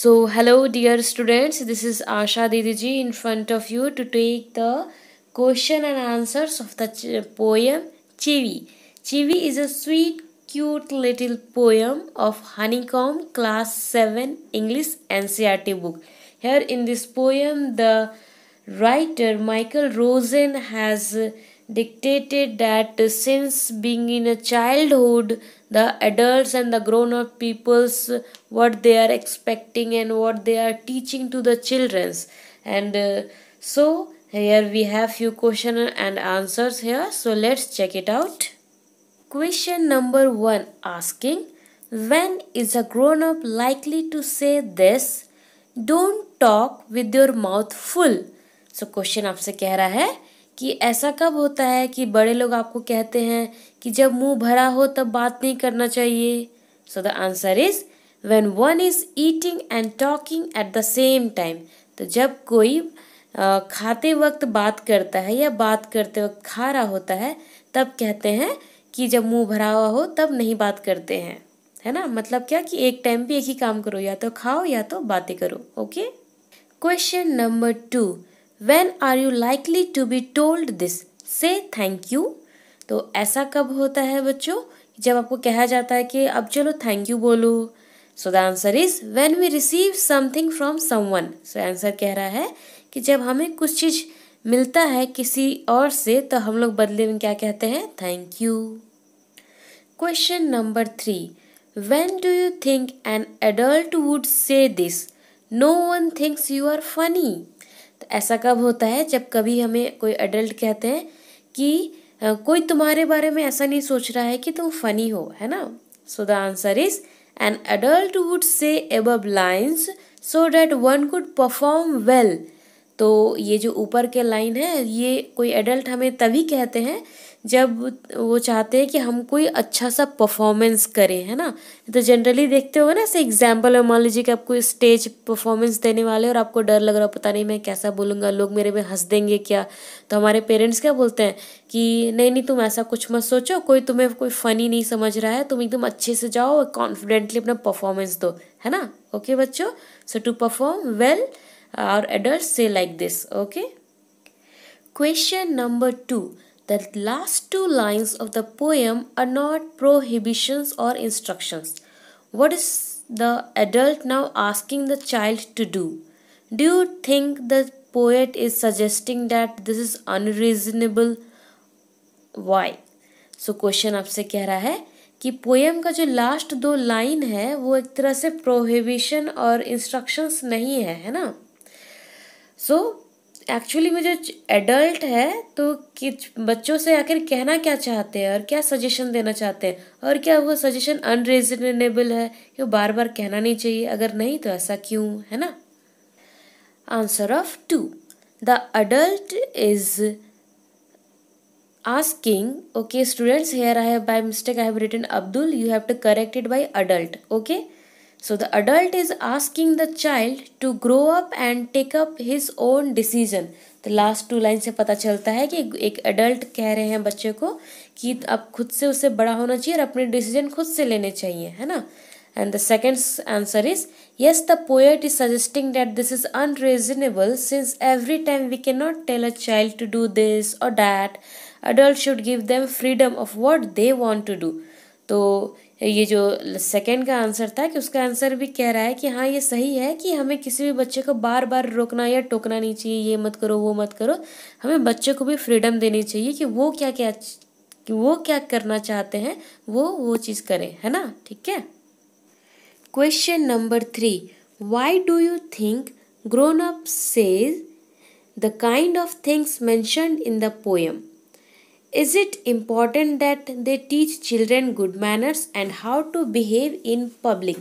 So hello dear students, this is Asha Didiji in front of you to take the question and answers of the poem Chivi. Chivi is a sweet cute little poem of Honeycomb class 7 English NCRT book. Here in this poem the writer Michael Rosen has dictated that since being in a childhood the adults and the grown up peoples what they are expecting and what they are teaching to the childrens and uh, so here we have few questions and answers here so let's check it out question number 1 asking when is a grown up likely to say this don't talk with your mouth full so question आपसे कह रहा कि ऐसा कब होता है कि बड़े लोग आपको कहते हैं कि जब मुंह भरा हो तब बात नहीं करना चाहिए so the answer is when one is eating and talking at the same time तो जब कोई खाते वक्त बात करता है या बात करते वक्त खा रहा होता है तब कहते हैं कि जब मुंह भरा हुआ हो तब नहीं बात करते हैं है ना मतलब क्या कि एक टाइम पे एक ही काम करो या तो खाओ या तो बातें करो okay question number two when are you likely to be told this say thank you तो ऐसा कब होता है बच्चों जब आपको कहा जाता है कि अब चलो थैंक यू बोलो so the answer is when we receive something from someone so answer कह रहा है कि जब हमें कुछ चीज़ मिलता है किसी और से तो हम लोग बदले में क्या कहते हैं thank you question number three when do you think an adult would say this no one thinks you are funny तो ऐसा कब होता है जब कभी हमें कोई एडल्ट कहते हैं कि कोई तुम्हारे बारे में ऐसा नहीं सोच रहा है कि तुम फनी हो है ना so the answer is an adult would say above lines so that one could perform well तो ये जो ऊपर के लाइन है ये कोई एडल्ट हमें तभी कहते हैं जब वो चाहते हैं कि हम कोई अच्छा सा परफॉर्मेंस करें है ना तो जनरली देखते हो ना ऐसे एग्जाम्पल है मान लीजिए कि आप कोई स्टेज परफॉर्मेंस देने वाले और आपको डर लग रहा है पता नहीं मैं कैसा बोलूँगा लोग मेरे में हंस देंगे क्या तो हमारे पेरेंट्स क्या बोलते हैं कि नहीं नहीं तुम ऐसा कुछ मत सोचो कोई तुम्हें कोई फ़नी नहीं समझ रहा है तुम एकदम अच्छे से जाओ और कॉन्फिडेंटली अपना परफॉर्मेंस दो है ना ओके बच्चों सो टू परफॉर्म वेल और adult say like this okay question number two The last two lines of the poem are not prohibitions or instructions. What is the adult now asking the child to do? Do you think the poet is suggesting that this is unreasonable? Why? So so, question आपसे कह रहा है कि poem का जो last दो line है वो एक तरह से प्रोहिबिशन और इंस्ट्रक्शंस नहीं है है ना सो एक्चुअली में जो एडल्ट है तो कि बच्चों से आखिर कहना क्या चाहते हैं और क्या सजेशन देना चाहते हैं और क्या वो सजेशन अनरीजनेबल है कि बार बार कहना नहीं चाहिए अगर नहीं तो ऐसा क्यों है ना answer of two the adult is asking okay students here i have by mistake i have written Abdul you have to correct it adult okay okay So the adult is asking the child to grow up and take up his own decision. the last two lines se pata chalta hai ki ek adult keh rahe hain bacche ko ki ab khud se usse bada hona chahiye aur apne decision khud se lene chahiye hai na And the second answer is yes, the poet is suggesting that this is unreasonable since every time we cannot tell a child to do this or that, adult should give them freedom of what they want to do. तो ये जो second का answer था कि उसका answer भी कह रहा है कि हाँ ये सही है कि हमें किसी भी बच्चे को बार बार रोकना या टोकना नहीं चाहिए ये मत करो वो मत करो हमें बच्चे को भी फ्रीडम देनी चाहिए कि वो क्या क्या कि वो क्या करना चाहते हैं वो वो चीज़ करें है ना ठीक है question number three why do you think grown up says the kind of things mentioned in the poem Is it important that they teach children good manners and how to behave in public?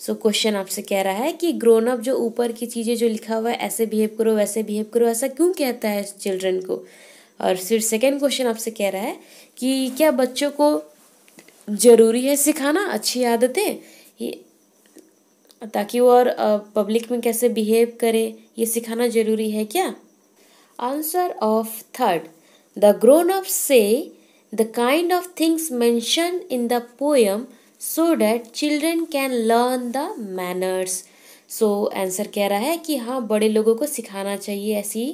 सो question आपसे कह रहा है कि grown up जो ऊपर की चीज़ें जो लिखा हुआ है ऐसे बिहेव करो वैसे बिहेव करो ऐसा क्यों कहता है चिल्ड्रन को और फिर सेकेंड क्वेश्चन आपसे कह रहा है कि क्या बच्चों को ज़रूरी है सिखाना अच्छी आदतें ताकि वो और पब्लिक में कैसे बिहेव करे ये सिखाना ज़रूरी है क्या answer of third The grown ups say the kind of things mentioned in the poem so that children can learn the manners. सो so, आंसर कह रहा है कि हाँ बड़े लोगों को सिखाना चाहिए ऐसी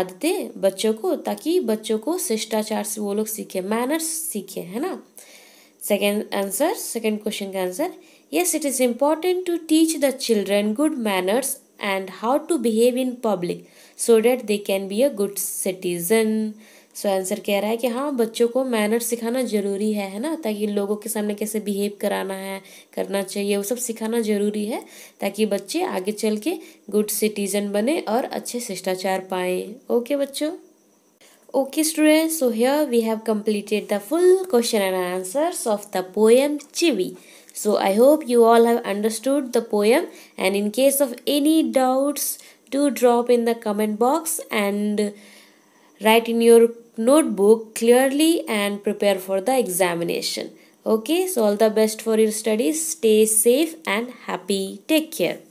आदतें बच्चों को ताकि बच्चों को शिष्टाचार से वो लोग सीखें मैनर्स सीखें है ना सेकेंड आंसर सेकेंड क्वेश्चन का answer yes it is important to teach the children good manners and how to behave in public so that they can be a good citizen so answer कह रहा है कि हाँ बच्चों को manners सिखाना ज़रूरी है है ना ताकि लोगों के सामने कैसे बिहेव कराना है करना चाहिए वो सब सिखाना ज़रूरी है ताकि बच्चे आगे चल के गुड सिटीजन बने और अच्छे शिष्टाचार पाए ओके बच्चों okay student so here we have completed the full question and answer of the poem Chivvy so I hope you all have understood the poem and in case of any doubts to drop in the comment box and write in your notebook clearly and prepare for the examination okay so all the best for your studies stay safe and happy take care